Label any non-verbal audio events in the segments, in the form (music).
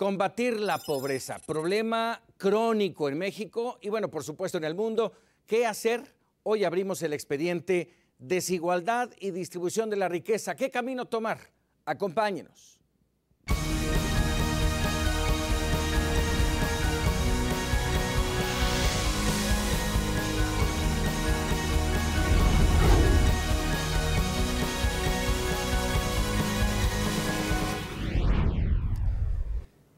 combatir la pobreza, problema crónico en México y bueno, por supuesto en el mundo. ¿Qué hacer? Hoy abrimos el expediente Desigualdad y Distribución de la Riqueza. ¿Qué camino tomar? Acompáñenos.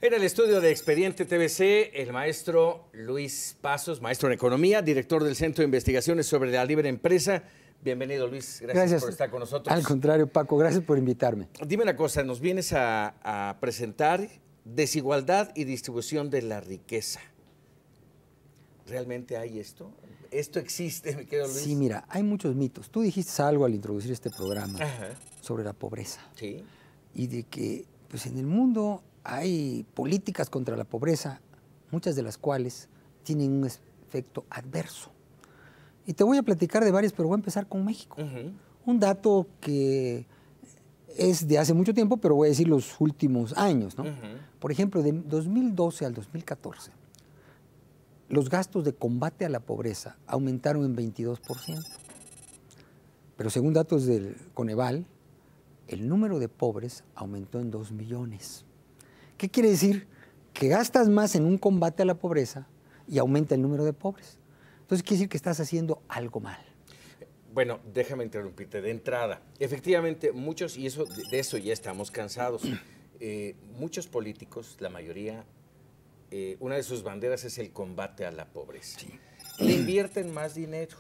En el estudio de Expediente TVC, el maestro Luis Pasos, maestro en Economía, director del Centro de Investigaciones sobre la Libre Empresa. Bienvenido, Luis. Gracias, por estar con nosotros. Al contrario, Paco, gracias por invitarme. Dime una cosa, nos vienes a, presentar desigualdad y distribución de la riqueza. ¿Realmente hay esto? ¿Esto existe, me Luis? Sí, mira, hay muchos mitos. Tú dijiste algo al introducir este programa sobre la pobreza. Sí. Y de que pues en el mundo hay políticas contra la pobreza, muchas de las cuales tienen un efecto adverso. Y te voy a platicar de varias, pero voy a empezar con México. Un dato que es de hace mucho tiempo, pero voy a decir los últimos años. Por ejemplo, de 2012 al 2014, los gastos de combate a la pobreza aumentaron en 22%. Pero según datos del Coneval, el número de pobres aumentó en 2 millones. ¿Qué quiere decir? Que gastas más en un combate a la pobreza y aumenta el número de pobres. Entonces quiere decir que estás haciendo algo mal. Bueno, déjame interrumpirte de entrada. Efectivamente, muchos, y eso, de eso ya estamos cansados, (clears throat) eh, muchos políticos, la mayoría, eh, una de sus banderas es el combate a la pobreza. Sí. Le invierten más dinero,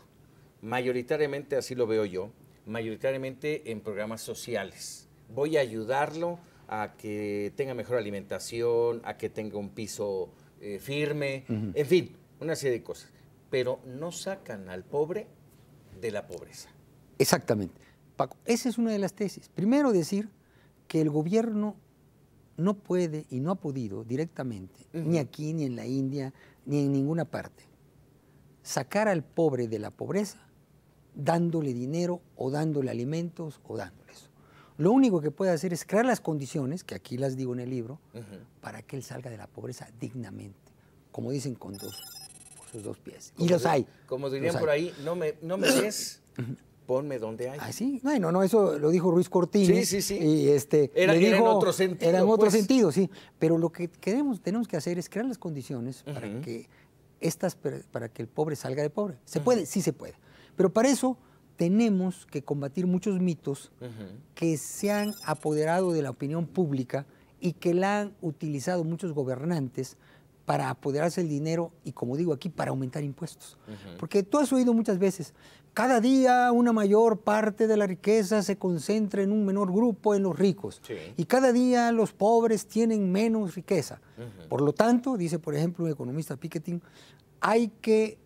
mayoritariamente, así lo veo yo, mayoritariamente en programas sociales. Voy a ayudarlo a que tenga mejor alimentación, a que tenga un piso eh, firme, en fin, una serie de cosas. Pero no sacan al pobre de la pobreza. Exactamente. Paco, esa es una de las tesis. Primero decir que el gobierno no puede y no ha podido directamente, ni aquí, ni en la India, ni en ninguna parte, sacar al pobre de la pobreza dándole dinero o dándole alimentos o dando. Lo único que puede hacer es crear las condiciones, que aquí las digo en el libro, para que él salga de la pobreza dignamente, como dicen con dos, sus dos pies. y los hay. Como dirían por ahí, no me, no (coughs) ponme donde hay. Ah, sí, no, no, no, eso lo dijo Ruiz Cortines. Sí, sí, sí. Y este, era, en otro sentido. Era en otro pues. sentido, sí. Pero lo que queremos, tenemos que hacer es crear las condiciones para que estas para que el pobre salga de pobre. Se puede, sí se puede. Pero para eso tenemos que combatir muchos mitos que se han apoderado de la opinión pública y que la han utilizado muchos gobernantes para apoderarse el dinero y, como digo aquí, para aumentar impuestos. Porque tú has oído muchas veces, cada día una mayor parte de la riqueza se concentra en un menor grupo, en los ricos, y cada día los pobres tienen menos riqueza. Por lo tanto, dice, por ejemplo, un economista Piketty, hay que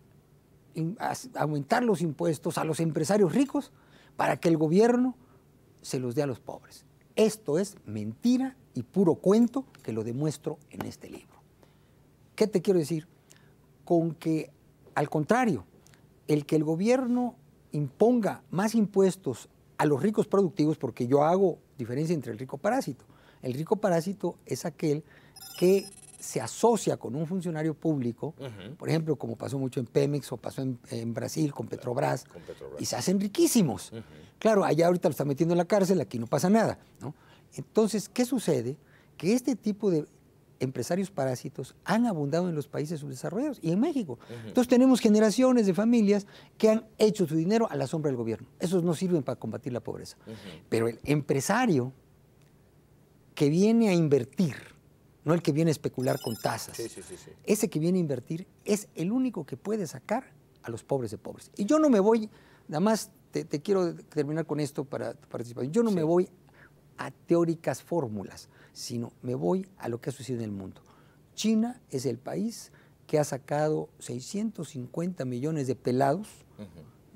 aumentar los impuestos a los empresarios ricos para que el gobierno se los dé a los pobres. Esto es mentira y puro cuento que lo demuestro en este libro. ¿Qué te quiero decir? Con que, al contrario, el que el gobierno imponga más impuestos a los ricos productivos, porque yo hago diferencia entre el rico parásito. El rico parásito es aquel que se asocia con un funcionario público, por ejemplo, como pasó mucho en Pemex o pasó en, Brasil con Petrobras, y se hacen riquísimos. Claro, allá ahorita lo están metiendo en la cárcel, aquí no pasa nada. Entonces, ¿qué sucede? Que este tipo de empresarios parásitos han abundado en los países subdesarrollados y en México. Entonces tenemos generaciones de familias que han hecho su dinero a la sombra del gobierno. Esos no sirven para combatir la pobreza. Pero el empresario que viene a invertir, no el que viene a especular con tasas. Ese que viene a invertir es el único que puede sacar a los pobres de pobres. Y yo no me voy, nada más te, quiero terminar con esto para participar. Yo no me voy a teóricas fórmulas, sino me voy a lo que ha sucedido en el mundo. China es el país que ha sacado 650 millones de pelados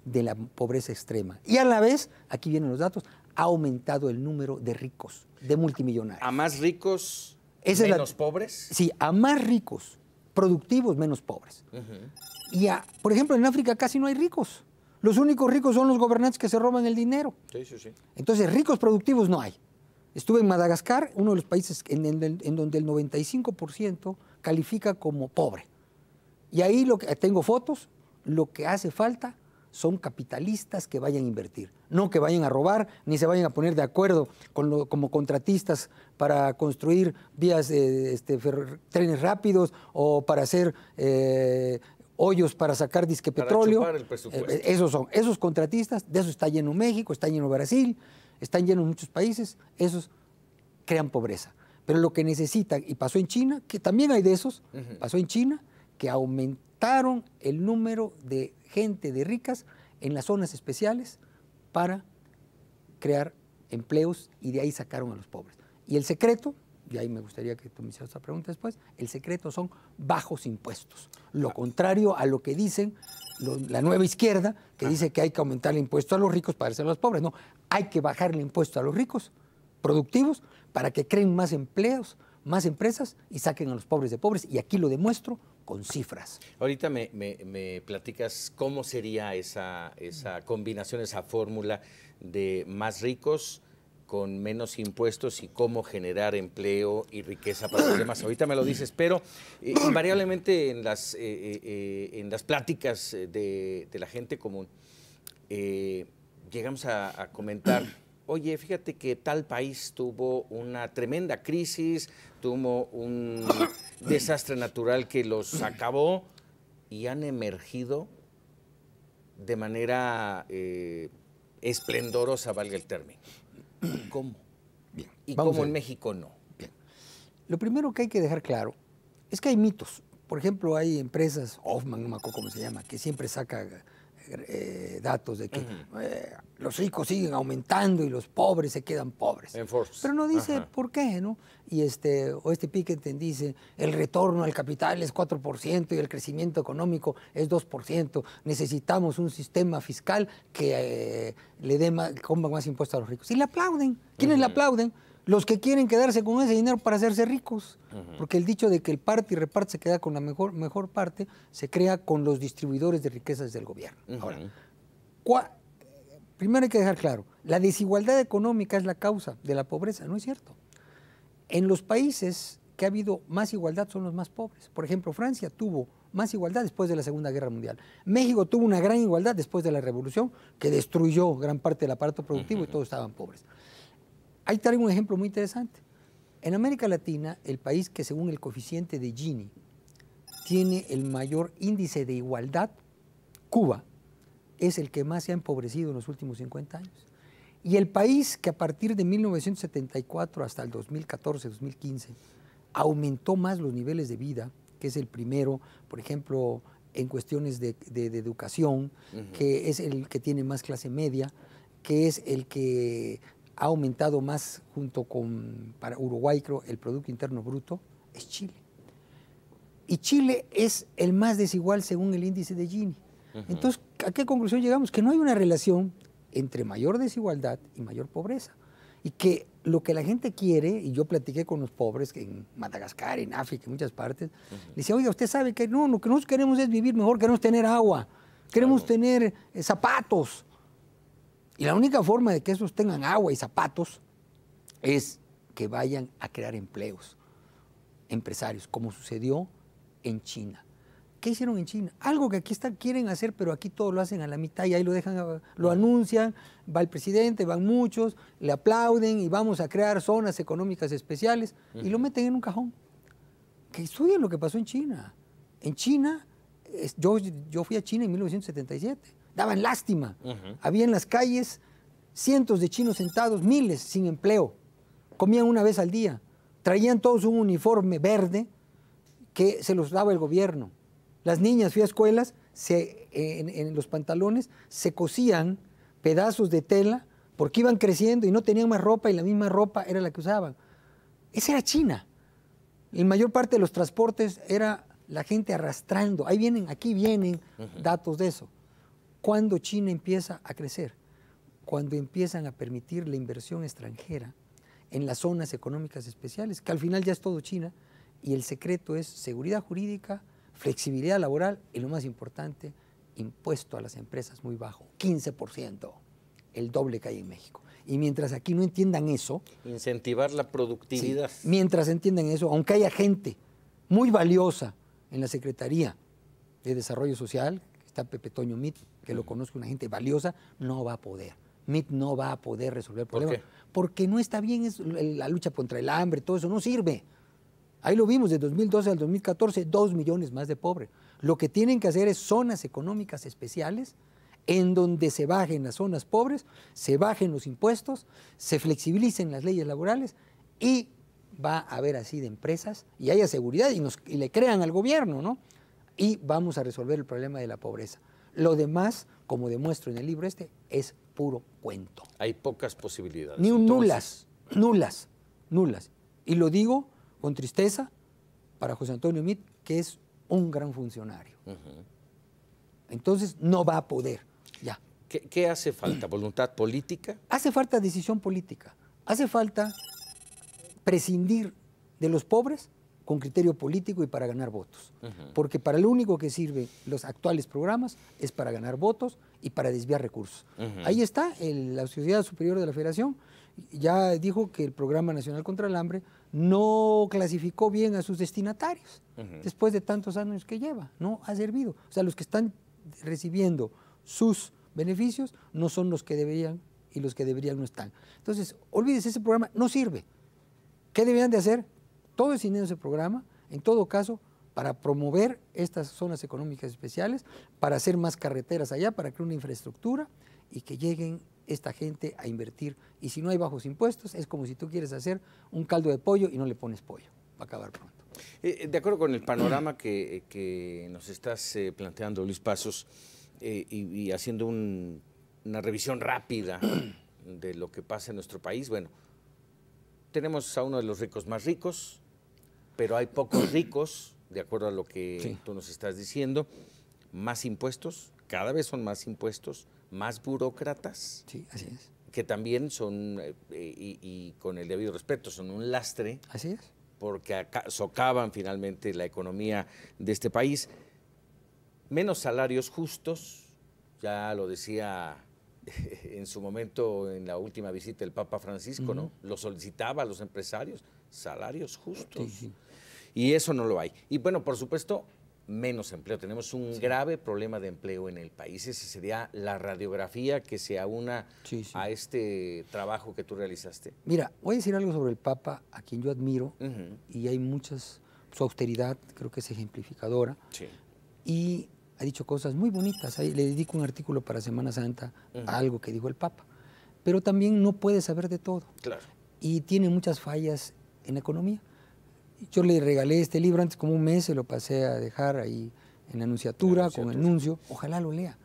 de la pobreza extrema. Y a la vez, aquí vienen los datos, ha aumentado el número de ricos, de multimillonarios. A más ricos ¿Menos pobres? Sí, a más ricos, productivos, menos pobres. Y, a, por ejemplo, en África casi no hay ricos. Los únicos ricos son los gobernantes que se roban el dinero. Sí, sí, sí. Entonces, ricos productivos no hay. Estuve en Madagascar, uno de los países en, donde el 95% califica como pobre. Y ahí lo tengo fotos, lo que hace falta son capitalistas que vayan a invertir, no que vayan a robar ni se vayan a poner de acuerdo como contratistas para construir vías, eh, este, trenes rápidos o para hacer eh, hoyos para sacar disque petróleo. El eh, esos son, esos contratistas, de eso está lleno México, está lleno Brasil, están llenos muchos países, esos crean pobreza. Pero lo que necesitan, y pasó en China, que también hay de esos, pasó en China, que aumentó aumentaron el número de gente de ricas en las zonas especiales para crear empleos y de ahí sacaron a los pobres. Y el secreto, y ahí me gustaría que tú me hicieras esta pregunta después, el secreto son bajos impuestos. Lo contrario a lo que dicen la nueva izquierda, que dice que hay que aumentar el impuesto a los ricos para hacer a los pobres. No, hay que bajar el impuesto a los ricos productivos para que creen más empleos, más empresas y saquen a los pobres de pobres. Y aquí lo demuestro con cifras. Ahorita me, platicas cómo sería esa, combinación, esa fórmula de más ricos con menos impuestos y cómo generar empleo y riqueza para los demás. Ahorita me lo dices, pero eh, (coughs) invariablemente en las, eh, eh, en las pláticas de, la gente común llegamos a comentar oye, fíjate que tal país tuvo una tremenda crisis, tuvo un (coughs) desastre natural que los acabó y han emergido de manera eh, esplendorosa, valga el término. (coughs) cómo? Bien, ¿Y cómo en México no? Bien. Lo primero que hay que dejar claro es que hay mitos. Por ejemplo, hay empresas, Hoffman, no me acuerdo cómo se llama, que siempre saca eh, datos de que eh, los ricos siguen aumentando y los pobres se quedan pobres. Pero no dice por qué, ¿no? Y este, o este Piketty dice, el retorno al capital es 4% y el crecimiento económico es 2%. Necesitamos un sistema fiscal que eh, le dé más, más impuestos a los ricos. Y le aplauden. ¿Quiénes le aplauden? los que quieren quedarse con ese dinero para hacerse ricos. Porque el dicho de que el parte y reparte se queda con la mejor, mejor parte, se crea con los distribuidores de riquezas del gobierno. Ahora, primero hay que dejar claro, la desigualdad económica es la causa de la pobreza, ¿no es cierto? En los países que ha habido más igualdad son los más pobres. Por ejemplo, Francia tuvo más igualdad después de la Segunda Guerra Mundial. México tuvo una gran igualdad después de la Revolución, que destruyó gran parte del aparato productivo y todos estaban pobres. Ahí traigo un ejemplo muy interesante. En América Latina, el país que según el coeficiente de Gini tiene el mayor índice de igualdad, Cuba, es el que más se ha empobrecido en los últimos 50 años. Y el país que a partir de 1974 hasta el 2014-2015 aumentó más los niveles de vida, que es el primero, por ejemplo, en cuestiones de, educación, que es el que tiene más clase media, que es el que ha aumentado más junto con para Uruguay, creo, el Producto Interno Bruto, es Chile. Y Chile es el más desigual según el índice de Gini. Entonces, ¿a qué conclusión llegamos? Que no hay una relación entre mayor desigualdad y mayor pobreza. Y que lo que la gente quiere, y yo platiqué con los pobres en Madagascar, en África, en muchas partes, les decía, oiga, usted sabe que no, lo que nosotros queremos es vivir mejor, queremos tener agua, queremos tener eh, zapatos, y la única forma de que esos tengan agua y zapatos es que vayan a crear empleos, empresarios, como sucedió en China. ¿Qué hicieron en China? Algo que aquí están quieren hacer, pero aquí todo lo hacen a la mitad y ahí lo dejan, lo anuncian, va el presidente, van muchos, le aplauden y vamos a crear zonas económicas especiales y lo meten en un cajón. Que estudien lo que pasó en China. En China, yo, yo fui a China en 1977 daban lástima. Había en las calles cientos de chinos sentados, miles sin empleo, comían una vez al día, traían todos un uniforme verde que se los daba el gobierno. Las niñas, fui a escuelas, se, en, los pantalones se cosían pedazos de tela porque iban creciendo y no tenían más ropa y la misma ropa era la que usaban. Esa era China. La mayor parte de los transportes era la gente arrastrando. Ahí vienen, aquí vienen datos de eso. ¿Cuándo China empieza a crecer? Cuando empiezan a permitir la inversión extranjera en las zonas económicas especiales, que al final ya es todo China, y el secreto es seguridad jurídica, flexibilidad laboral y lo más importante, impuesto a las empresas muy bajo, 15%, el doble que hay en México. Y mientras aquí no entiendan eso... Incentivar la productividad. mientras entiendan eso, aunque haya gente muy valiosa en la Secretaría de Desarrollo Social, está Pepe Toño Mit, que lo conozco una gente valiosa, no va a poder. MIT no va a poder resolver el problema. Porque no está bien la lucha contra el hambre, todo eso no sirve. Ahí lo vimos, de 2012 al 2014, dos millones más de pobres. Lo que tienen que hacer es zonas económicas especiales en donde se bajen las zonas pobres, se bajen los impuestos, se flexibilicen las leyes laborales y va a haber así de empresas y haya seguridad y, y le crean al gobierno, ¿no? Y vamos a resolver el problema de la pobreza. Lo demás, como demuestro en el libro este, es puro cuento. Hay pocas posibilidades. Ni un nulas, nulas, nulas. Y lo digo con tristeza para José Antonio Mit, que es un gran funcionario. Entonces no va a poder, ya. ¿Qué, hace falta? ¿Voluntad política? Hace falta decisión política. Hace falta prescindir de los pobres con criterio político y para ganar votos. Porque para lo único que sirven los actuales programas es para ganar votos y para desviar recursos. Ahí está, la Sociedad Superior de la Federación ya dijo que el Programa Nacional contra el Hambre no clasificó bien a sus destinatarios después de tantos años que lleva, no ha servido. O sea, los que están recibiendo sus beneficios no son los que deberían y los que deberían no están. Entonces, olvídese, ese programa no sirve. ¿Qué deberían de hacer? todo ese dinero ese programa, en todo caso, para promover estas zonas económicas especiales, para hacer más carreteras allá, para crear una infraestructura y que lleguen esta gente a invertir. Y si no hay bajos impuestos, es como si tú quieres hacer un caldo de pollo y no le pones pollo. Va a acabar pronto. Eh, eh, de acuerdo con el panorama que, eh, nos estás planteando, Luis Pasos, y, haciendo una revisión rápida de lo que pasa en nuestro país, bueno, tenemos a uno de los ricos más ricos, pero hay pocos (clears throat) ricos, de acuerdo a lo que tú nos estás diciendo, más impuestos, cada vez son más impuestos, más burócratas. Que también son, eh, y, con el debido respeto, son un lastre. Así es. Porque acá socavan finalmente la economía de este país. Menos salarios justos, ya lo decía (laughs) en su momento, en la última visita el Papa Francisco, ¿no? Lo solicitaba a los empresarios, salarios justos. Y eso no lo hay. Y bueno, por supuesto, menos empleo. Tenemos un grave problema de empleo en el país. Esa sería la radiografía que se aúna a este trabajo que tú realizaste. Mira, voy a decir algo sobre el Papa, a quien yo admiro, y hay muchas, su austeridad creo que es ejemplificadora. Y ha dicho cosas muy bonitas. Le dedico un artículo para Semana Santa a algo que dijo el Papa. Pero también no puede saber de todo. Claro. Y tiene muchas fallas en economía. Yo le regalé este libro antes, como un mes, se lo pasé a dejar ahí en la anunciatura, con anuncio. Ojalá lo lea.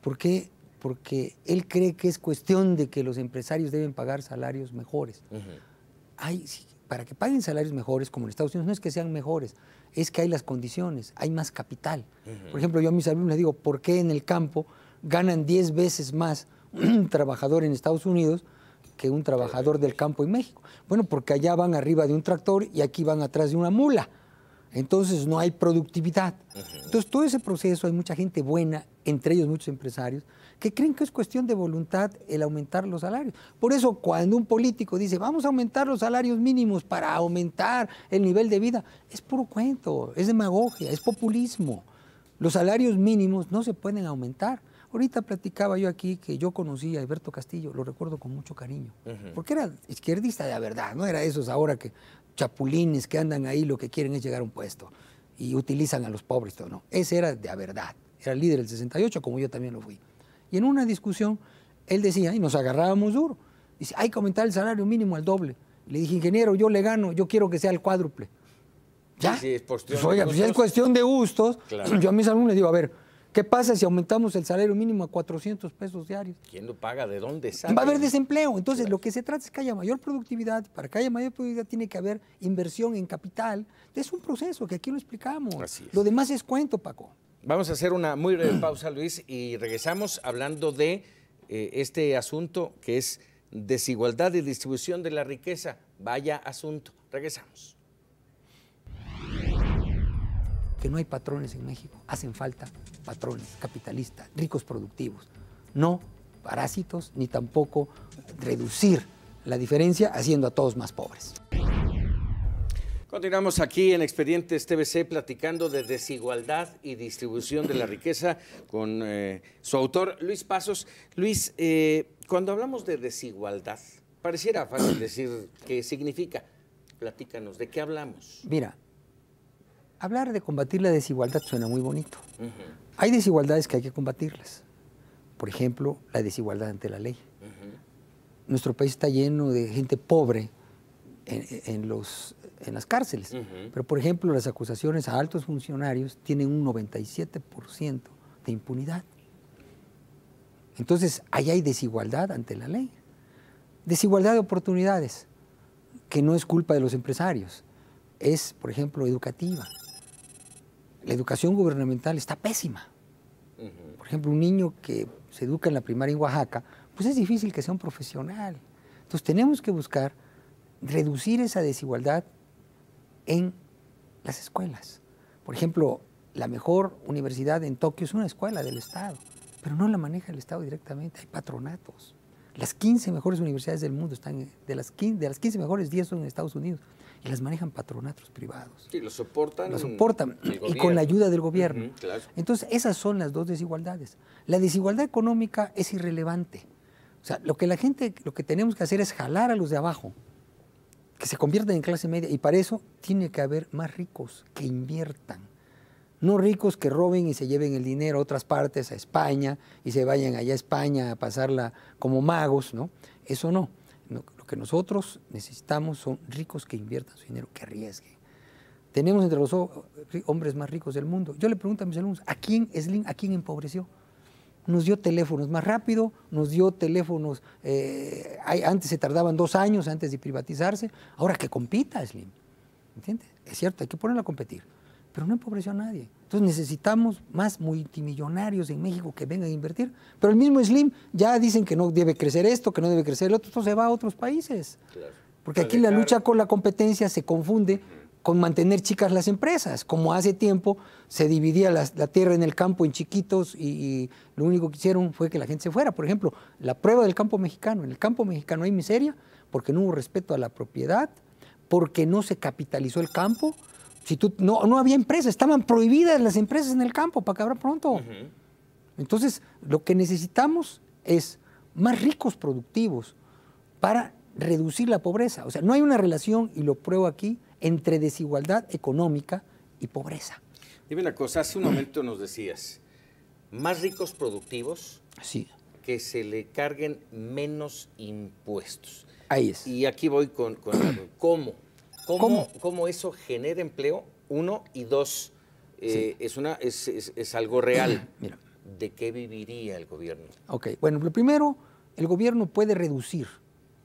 ¿Por qué? Porque él cree que es cuestión de que los empresarios deben pagar salarios mejores para que paguen salarios mejores, como en Estados Unidos, no es que sean mejores, es que hay las condiciones, hay más capital. Por ejemplo, yo a mis alumnos les digo, ¿por qué en el campo ganan 10 veces más un (clears throat) trabajador en Estados Unidos que un trabajador del campo en México? Bueno, porque allá van arriba de un tractor y aquí van atrás de una mula. Entonces no hay productividad. Entonces todo ese proceso hay mucha gente buena, entre ellos muchos empresarios, que creen que es cuestión de voluntad el aumentar los salarios. Por eso cuando un político dice, vamos a aumentar los salarios mínimos para aumentar el nivel de vida, es puro cuento, es demagogia, es populismo. Los salarios mínimos no se pueden aumentar. Ahorita platicaba yo aquí que yo conocí a Alberto Castillo, lo recuerdo con mucho cariño, porque era izquierdista de verdad, no era esos ahora que chapulines que andan ahí lo que quieren es llegar a un puesto y utilizan a los pobres, todo, no. Ese era de verdad, era líder del 68, como yo también lo fui. Y en una discusión, él decía, y nos agarrábamos duro, dice, hay que aumentar el salario mínimo al doble. Le dije, ingeniero, yo le gano, yo quiero que sea al cuádruple. ¿Ya? Sí, es, pues, oiga, pues, es cuestión de gustos. Yo a mis alumnos les digo, a ver, ¿Qué pasa si aumentamos el salario mínimo a 400 pesos diarios? ¿Quién lo paga? ¿De dónde sale? Va a haber desempleo. Entonces, lo que se trata es que haya mayor productividad. Para que haya mayor productividad tiene que haber inversión en capital. Es un proceso que aquí lo explicamos. Lo demás es cuento, Paco. Vamos a hacer una muy breve (clears throat) pausa, Luis, y regresamos hablando de eh, este asunto que es desigualdad y distribución de la riqueza. Vaya asunto. Regresamos. no hay patrones en México. Hacen falta patrones capitalistas, ricos productivos, no parásitos, ni tampoco reducir la diferencia haciendo a todos más pobres. Continuamos aquí en Expedientes TBC platicando de desigualdad y distribución de la (clears throat) riqueza con eh, su autor Luis Pasos. Luis, eh, cuando hablamos de desigualdad, pareciera fácil (clears throat) decir qué significa. Platícanos, ¿de qué hablamos? Mira, Hablar de combatir la desigualdad suena muy bonito. Hay desigualdades que hay que combatirlas. Por ejemplo, la desigualdad ante la ley. Nuestro país está lleno de gente pobre en, los, en las cárceles. Pero, por ejemplo, las acusaciones a altos funcionarios tienen un 97% de impunidad. Entonces, ahí hay desigualdad ante la ley. Desigualdad de oportunidades, que no es culpa de los empresarios, es, por ejemplo, educativa la educación gubernamental está pésima. Por ejemplo, un niño que se educa en la primaria en Oaxaca, pues es difícil que sea un profesional. Entonces tenemos que buscar reducir esa desigualdad en las escuelas. Por ejemplo, la mejor universidad en Tokio es una escuela del Estado, pero no la maneja el Estado directamente, hay patronatos. Las 15 mejores universidades del mundo están, de las de las 15 mejores 10 son en Estados Unidos, las manejan patronatos privados. Y lo soportan. Lo soportan y con la ayuda del gobierno. Entonces, esas son las dos desigualdades. La desigualdad económica es irrelevante. O sea, lo que la gente, lo que tenemos que hacer es jalar a los de abajo, que se conviertan en clase media, y para eso tiene que haber más ricos que inviertan. No ricos que roben y se lleven el dinero a otras partes, a España, y se vayan allá a España a pasarla como magos, ¿no? Eso no que nosotros necesitamos son ricos que inviertan su dinero, que arriesguen. Tenemos entre los hombres más ricos del mundo. Yo le pregunto a mis alumnos, ¿a quién Slim, a quién empobreció? Nos dio teléfonos más rápido, nos dio teléfonos, eh, antes se tardaban dos años antes de privatizarse, ahora que compita Slim. ¿Entiendes? Es cierto, hay que ponerlo a competir, pero no empobreció a nadie. Entonces necesitamos más multimillonarios en México que vengan a invertir. Pero el mismo Slim ya dicen que no debe crecer esto, que no debe crecer el otro, entonces se va a otros países. Porque aquí la lucha con la competencia se confunde con mantener chicas las empresas, como hace tiempo se dividía la, tierra en el campo en chiquitos y, lo único que hicieron fue que la gente se fuera. Por ejemplo, la prueba del campo mexicano. En el campo mexicano hay miseria porque no hubo respeto a la propiedad, porque no se capitalizó el campo, si tú, no, había empresas, estaban prohibidas las empresas en el campo para que habrá pronto. Entonces, lo que necesitamos es más ricos productivos para reducir la pobreza. O sea, no hay una relación, y lo pruebo aquí, entre desigualdad económica y pobreza. Dime una cosa, hace un momento nos decías, más ricos productivos que se le carguen menos impuestos. Ahí es. Y aquí voy con, con ¿cómo? ¿Cómo, eso genera empleo? Uno y dos, eh, es, una, es, algo real. (clears throat) ¿De qué viviría el gobierno? Ok, bueno, lo primero, el gobierno puede reducir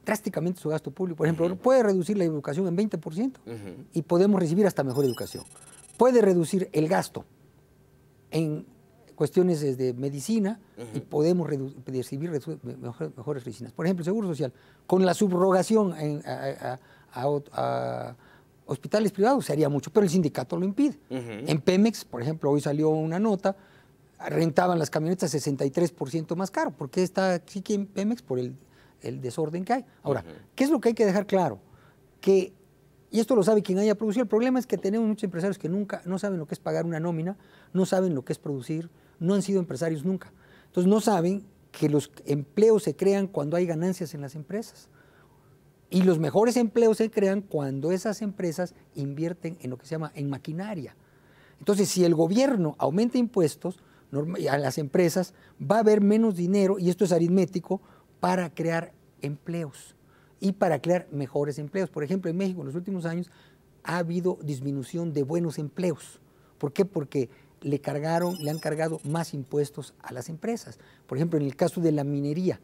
drásticamente su gasto público. Por ejemplo, puede reducir la educación en 20% y podemos recibir hasta mejor educación. Puede reducir el gasto en cuestiones de medicina y podemos recibir mejores medicinas. Por ejemplo, el Seguro Social, con la subrogación a, a, hospitales privados se haría mucho, pero el sindicato lo impide. En Pemex, por ejemplo, hoy salió una nota, rentaban las camionetas 63% más caro. ¿Por qué está aquí en Pemex? Por el, desorden que hay. Ahora, ¿qué es lo que hay que dejar claro? Que, y esto lo sabe quien haya producido, el problema es que tenemos muchos empresarios que nunca, no saben lo que es pagar una nómina, no saben lo que es producir, no han sido empresarios nunca. Entonces no saben que los empleos se crean cuando hay ganancias en las empresas. Y los mejores empleos se crean cuando esas empresas invierten en lo que se llama en maquinaria. Entonces, si el gobierno aumenta impuestos a las empresas, va a haber menos dinero, y esto es aritmético, para crear empleos y para crear mejores empleos. Por ejemplo, en México en los últimos años ha habido disminución de buenos empleos. ¿Por qué? Porque le cargaron, le han cargado más impuestos a las empresas. Por ejemplo, en el caso de la minería,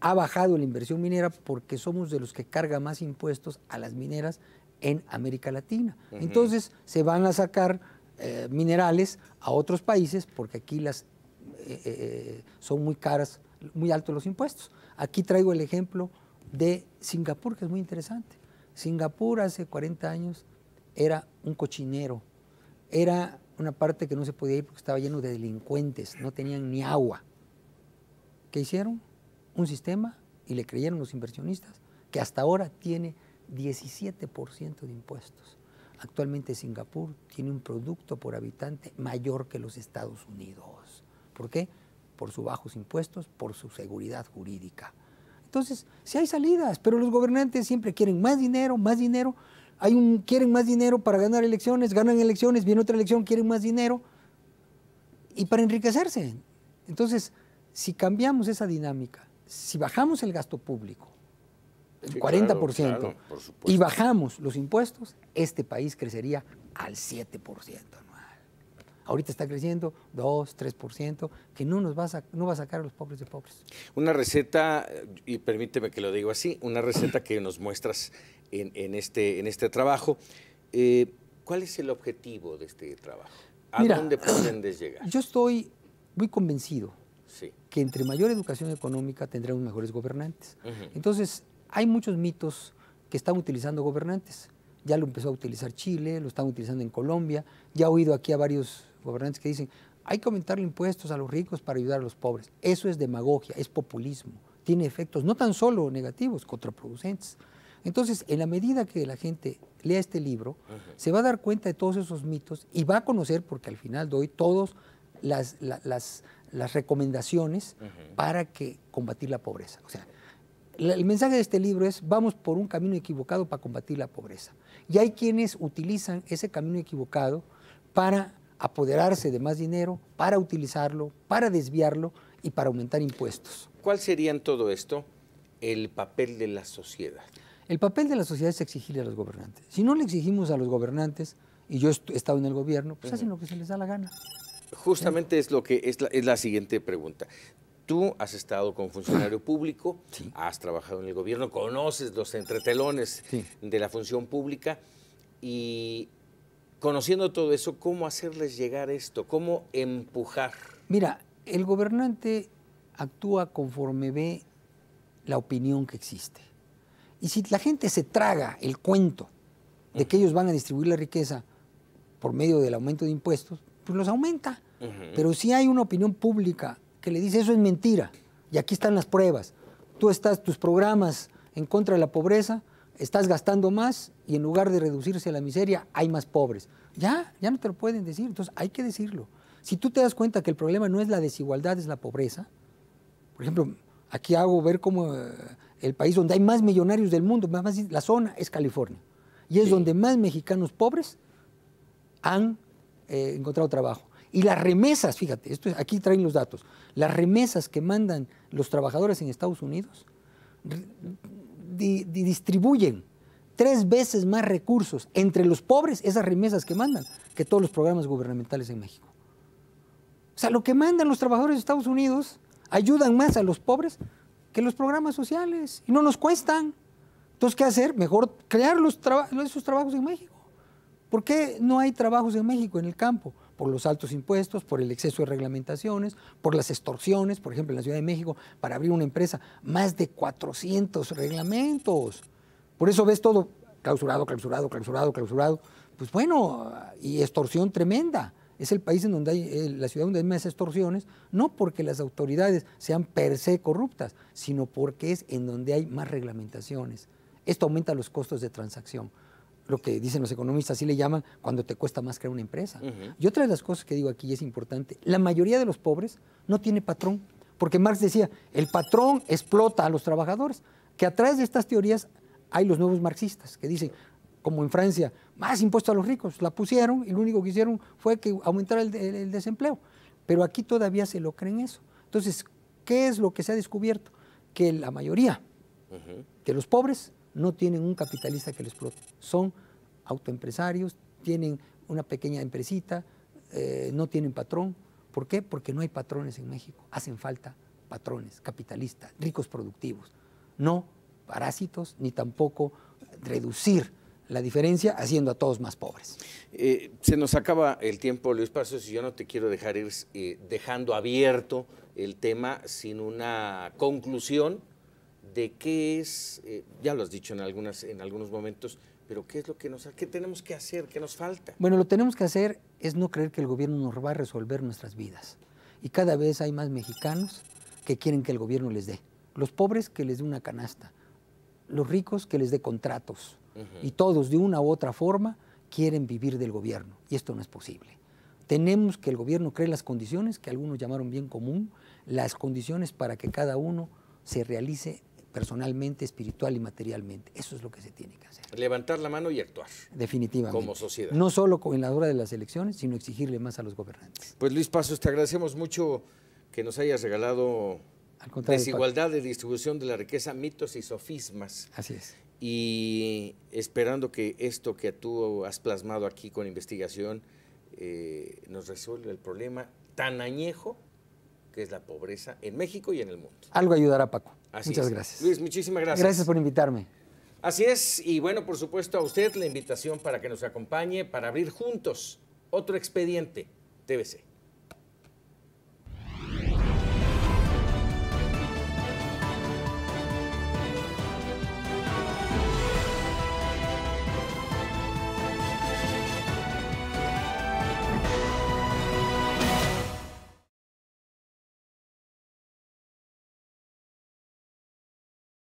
ha bajado la inversión minera porque somos de los que carga más impuestos a las mineras en América Latina. Entonces se van a sacar eh, minerales a otros países porque aquí las eh, eh, son muy caras, muy altos los impuestos. Aquí traigo el ejemplo de Singapur, que es muy interesante. Singapur hace 40 años era un cochinero, era una parte que no se podía ir porque estaba lleno de delincuentes, no tenían ni agua. ¿Qué hicieron? un sistema, y le creyeron los inversionistas, que hasta ahora tiene 17% de impuestos. Actualmente Singapur tiene un producto por habitante mayor que los Estados Unidos. ¿Por qué? Por sus bajos impuestos, por su seguridad jurídica. Entonces, sí hay salidas, pero los gobernantes siempre quieren más dinero, más dinero. Hay un, quieren más dinero para ganar elecciones, ganan elecciones, viene otra elección, quieren más dinero y para enriquecerse. Entonces, si cambiamos esa dinámica si bajamos el gasto público, el 40%, y bajamos los impuestos, este país crecería al 7% anual. Ahorita está creciendo 2, 3%, que no nos va a, sacar a los pobres de pobres. Una receta, y permíteme que lo digo así, una receta que nos muestras en, este, este, trabajo. Eh, ¿Cuál es el objetivo de este trabajo? ¿A dónde pretendes llegar? Yo estoy muy convencido que entre mayor educación económica tendremos mejores gobernantes. Entonces, hay muchos mitos que están utilizando gobernantes. Ya lo empezó a utilizar Chile, lo están utilizando en Colombia. Ya he oído aquí a varios gobernantes que dicen, hay que aumentar los impuestos a los ricos para ayudar a los pobres. Eso es demagogia, es populismo. Tiene efectos no tan solo negativos, contraproducentes. Entonces, en la medida que la gente lea este libro, se va a dar cuenta de todos esos mitos y va a conocer, porque al final doy todos las, las las recomendaciones para que combatir la pobreza. O sea, el mensaje de este libro es vamos por un camino equivocado para combatir la pobreza. Y hay quienes utilizan ese camino equivocado para apoderarse de más dinero, para utilizarlo, para desviarlo y para aumentar impuestos. ¿Cuál sería en todo esto el papel de la sociedad? El papel de la sociedad es exigirle a los gobernantes. Si no le exigimos a los gobernantes, y yo he estado en el gobierno, pues hacen lo que se les da la gana justamente es lo que es la, siguiente pregunta. Tú has estado con funcionario público, has trabajado en el gobierno, conoces los entretelones de la función pública y conociendo todo eso, ¿cómo hacerles llegar esto? ¿Cómo empujar? Mira, el gobernante actúa conforme ve la opinión que existe. Y si la gente se traga el cuento de que ellos van a distribuir la riqueza por medio del aumento de impuestos, pues los aumenta. Pero si hay una opinión pública que le dice eso es mentira, y aquí están las pruebas, tú estás, tus programas en contra de la pobreza, estás gastando más y en lugar de reducirse a la miseria, hay más pobres. Ya, ya no te lo pueden decir, entonces hay que decirlo. Si tú te das cuenta que el problema no es la desigualdad, es la pobreza, por ejemplo, aquí hago ver cómo eh, el país donde hay más millonarios del mundo, más, la zona es California, y es donde más mexicanos pobres han eh, encontrado trabajo. Y las remesas, fíjate, esto, aquí traen los datos, las remesas que mandan los trabajadores en Estados Unidos distribuyen tres veces más recursos entre los pobres, esas remesas que mandan, que todos los programas gubernamentales en México. O sea, lo que mandan los trabajadores de Estados Unidos ayudan más a los pobres que los programas sociales y no nos cuestan. Entonces, ¿qué hacer? Mejor crear los esos trabajos en México. ¿Por qué no hay trabajos en México, en el campo? por los altos impuestos, por el exceso de reglamentaciones, por las extorsiones, por ejemplo, en la Ciudad de México, para abrir una empresa, más de 400 reglamentos. Por eso ves todo clausurado, clausurado, clausurado, clausurado. Pues bueno, y extorsión tremenda. Es el país en donde hay, eh, la ciudad donde hay más extorsiones, no porque las autoridades sean per se corruptas, sino porque es en donde hay más reglamentaciones. Esto aumenta los costos de transacción lo que dicen los economistas, así le llaman cuando te cuesta más crear una empresa. Y otra de las cosas que digo aquí es importante, la mayoría de los pobres no tiene patrón, porque Marx decía, el patrón explota a los trabajadores, que a través de estas teorías hay los nuevos marxistas, que dicen, como en Francia, más impuestos a los ricos, la pusieron y lo único que hicieron fue que aumentar el, el desempleo. Pero aquí todavía se lo creen eso. Entonces, ¿qué es lo que se ha descubierto? Que la mayoría de los pobres no tienen un capitalista que les explote. Son autoempresarios, tienen una pequeña empresita, eh, no tienen patrón. ¿Por qué? Porque no hay patrones en México. Hacen falta patrones, capitalistas, ricos productivos, no parásitos, ni tampoco reducir la diferencia haciendo a todos más pobres. Eh, se nos acaba el tiempo, Luis Pasos, y yo no te quiero dejar ir eh, dejando abierto el tema sin una conclusión de qué es, eh, ya lo has dicho en, algunas, en algunos momentos, pero qué es lo que nos, qué tenemos que hacer, qué nos falta. Bueno, lo tenemos que hacer es no creer que el gobierno nos va a resolver nuestras vidas. Y cada vez hay más mexicanos que quieren que el gobierno les dé. Los pobres que les dé una canasta, los ricos que les dé contratos. Y todos de una u otra forma quieren vivir del gobierno. Y esto no es posible. Tenemos que el gobierno cree las condiciones, que algunos llamaron bien común, las condiciones para que cada uno se realice personalmente, espiritual y materialmente. Eso es lo que se tiene que hacer. Levantar la mano y actuar. Definitivamente. Como sociedad. No solo en la hora de las elecciones, sino exigirle más a los gobernantes. Pues Luis Pasos, te agradecemos mucho que nos hayas regalado desigualdad de distribución de la riqueza, mitos y sofismas. Así es. Y esperando que esto que tú has plasmado aquí con investigación eh, nos resuelva el problema tan añejo que es la pobreza en México y en el mundo. Algo ayudará, Paco. Muchas gracias. Luis, muchísimas gracias. Gracias por invitarme. Así es, y bueno, por supuesto a usted la invitación para que nos acompañe para abrir juntos otro expediente TBC.